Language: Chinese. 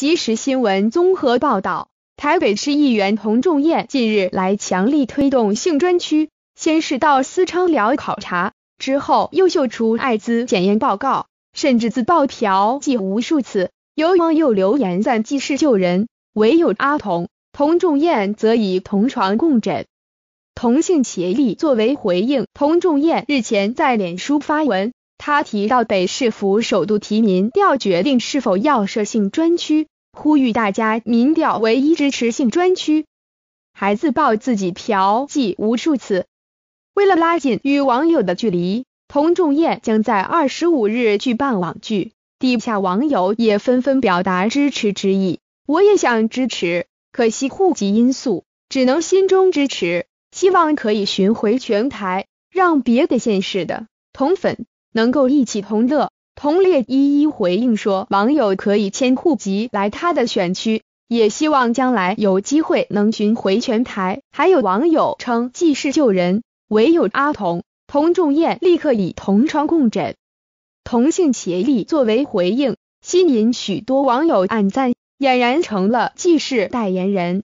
即时新闻综合报道，台北市议员童仲彦近日来强力推动性专区，先是到私娼寮考察，之后又秀出艾滋检验报告，甚至自曝嫖妓无数次，有网友留言赞既是救人，唯有阿童童仲彦则以同床共枕、同性协力作为回应。童仲彦日前在脸书发文，他提到北市府首度提民调，决定是否要设性专区。呼吁大家，民调唯一支持性专区，还自曝自己嫖妓无数次。为了拉近与网友的距离，童仲彦将在二十五日举办网剧，底下网友也纷纷表达支持之意。我也想支持，可惜户籍因素，只能心中支持。希望可以巡回全台，让别的县市的同粉能够一起同乐。同列一一回应说，网友可以迁户籍来他的选区，也希望将来有机会能寻回全台。还有网友称既是救人，唯有阿童、童仲彦立刻以同床共枕、同性协力作为回应，吸引许多网友暗赞，俨然成了既是代言人。